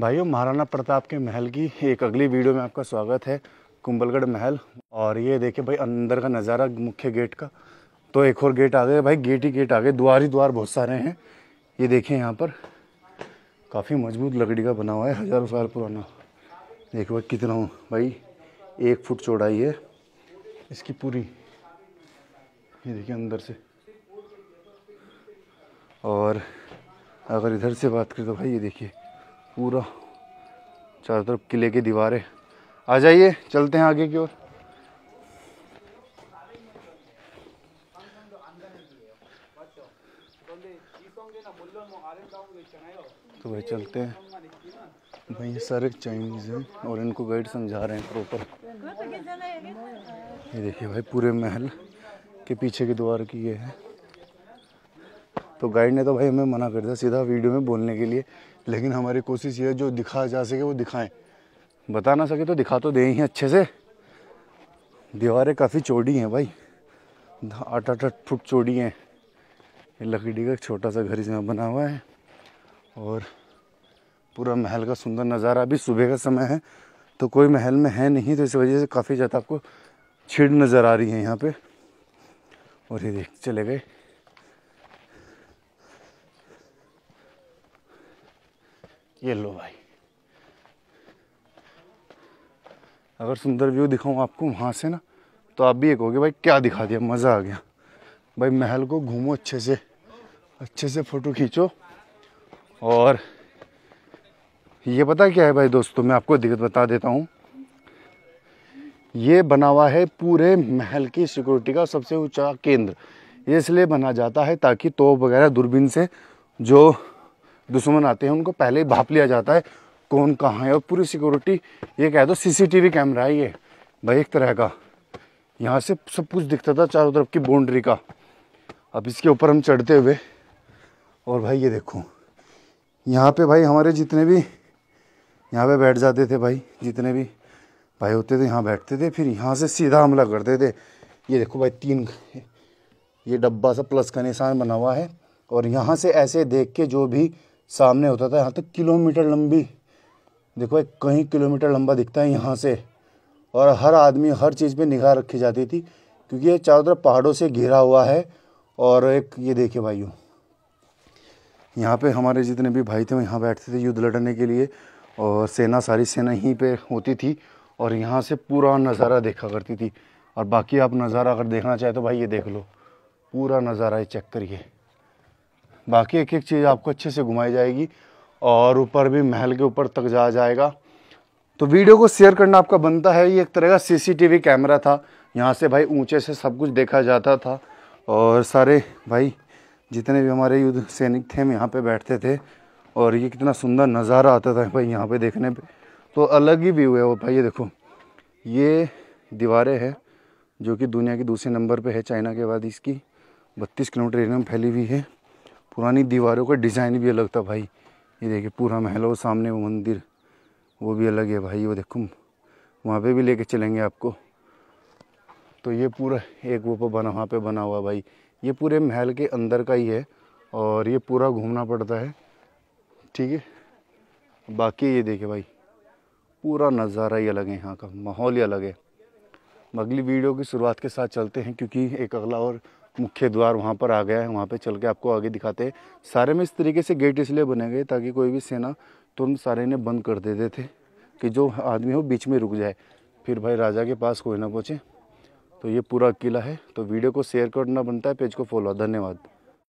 भाइयों महाराणा प्रताप के महल की एक अगली वीडियो में आपका स्वागत है कुंबलगढ़ महल और ये देखिए भाई अंदर का नज़ारा मुख्य गेट का तो एक और गेट आ गए भाई गेट ही गेट आ गए द्वार ही द्वार बहुत सारे हैं ये देखिए यहाँ पर काफ़ी मजबूत लकड़ी का बना हुआ है हज़ारों साल पुराना देखो भाई कितना हो भाई एक फुट चौड़ाई है इसकी पूरी ये देखिए अंदर से और अगर इधर से बात करें तो भाई ये देखिए पूरा चारों तरफ किले की दीवारें आ जाइए चलते हैं आगे की ओर तो भाई चलते हैं भाई ये सारे चाइनीज़ हैं और इनको गाइड समझा रहे हैं प्रॉपर ये देखिए भाई पूरे महल के पीछे के द्वार की ये है तो गाइड ने तो भाई हमें मना कर दिया सीधा वीडियो में बोलने के लिए लेकिन हमारी कोशिश ये है जो दिखा जा सके वो दिखाएं बता ना सके तो दिखा तो दें ही अच्छे से दीवारें काफ़ी चौड़ी हैं भाई आठ आठ आठ फुट चौड़ी हैं लकड़ी का छोटा सा घर इसमें बना हुआ है और पूरा महल का सुंदर नज़ारा अभी सुबह का समय है तो कोई महल में है नहीं तो इस वजह से काफ़ी ज़्यादा आपको छीड़ नज़र आ रही है यहाँ पे और ये देख चले गए ये लो भाई अगर सुंदर व्यू दिखाऊं आपको वहां से ना तो आप भी एक कहोगे भाई क्या दिखा दिया मज़ा आ गया भाई महल को घूमो अच्छे से अच्छे से फ़ोटो खींचो और ये पता क्या है भाई दोस्तों मैं आपको दिक्कत बता देता हूँ ये बना हुआ है पूरे महल की सिक्योरिटी का सबसे ऊंचा केंद्र ये इसलिए बना जाता है ताकि तोप वगैरह दूरबीन से जो दुश्मन आते हैं उनको पहले ही भाप लिया जाता है कौन कहाँ है और पूरी सिक्योरिटी ये कह दो सीसीटीवी कैमरा है ये भाई एक तरह का यहाँ से सब कुछ दिखता था चारों तरफ की बाउंड्री का अब इसके ऊपर हम चढ़ते हुए और भाई ये देखो यहाँ पे भाई हमारे जितने भी यहाँ पे बैठ जाते थे भाई जितने भी भाई होते थे यहाँ बैठते थे फिर यहाँ से सीधा हमला करते थे ये देखो भाई तीन ये डब्बा सा प्लस का निशान बना हुआ है और यहाँ से ऐसे देख के जो भी सामने होता था यहाँ तक तो किलोमीटर लंबी देखो एक कहीं किलोमीटर लंबा दिखता है यहाँ से और हर आदमी हर चीज़ पे निगाह रखी जाती थी क्योंकि ये चारों तरफ पहाड़ों से घिरा हुआ है और एक ये देखे भाइयों यहाँ पे हमारे जितने भी भाई थे वो यहाँ बैठते थे युद्ध लड़ने के लिए और सेना सारी सेना यहीं पे होती थी और यहाँ से पूरा नज़ारा देखा करती थी और बाकी आप नज़ारा अगर देखना चाहे तो भाई ये देख लो पूरा नज़ारा ये चेक करिए बाकी एक एक चीज़ आपको अच्छे से घुमाई जाएगी और ऊपर भी महल के ऊपर तक जा जाएगा तो वीडियो को शेयर करना आपका बनता है ये एक तरह का सीसीटीवी कैमरा था यहाँ से भाई ऊंचे से सब कुछ देखा जाता था और सारे भाई जितने भी हमारे युद्ध सैनिक थे हम यहाँ पे बैठते थे और ये कितना सुंदर नज़ारा आता था भाई यहाँ पे देखने पे तो अलग ही व्यू है वो भाई ये देखो ये दीवारें हैं जो कि दुनिया की दूसरे नंबर पे है चाइना के बाद इसकी बत्तीस किलोमीटर एरिया में फैली हुई है पुरानी दीवारों का डिज़ाइन भी अलग था भाई ये देखिए पूरा महल और सामने वो मंदिर वो भी अलग है भाई वो देखो वहाँ पे भी लेके चलेंगे आपको तो ये पूरा एक वो पर बना वहाँ पे बना हुआ भाई ये पूरे महल के अंदर का ही है और ये पूरा घूमना पड़ता है ठीक है बाकी ये देखिए भाई पूरा नज़ारा ही अलग है यहाँ का माहौल ही अलग है अगली वीडियो की शुरुआत के साथ चलते हैं क्योंकि एक अगला और मुख्य द्वार वहाँ पर आ गया है वहाँ पर चल के आपको आगे दिखाते हैं सारे में इस तरीके से गेट इसलिए बने गए ताकि कोई भी सेना तुरंत सारे ने बंद कर देते थे कि जो आदमी हो बीच में रुक जाए फिर भाई राजा के पास कोई ना पहुँचे तो ये पूरा किला है तो वीडियो को शेयर करना बनता है पेज को फॉलो धन्यवाद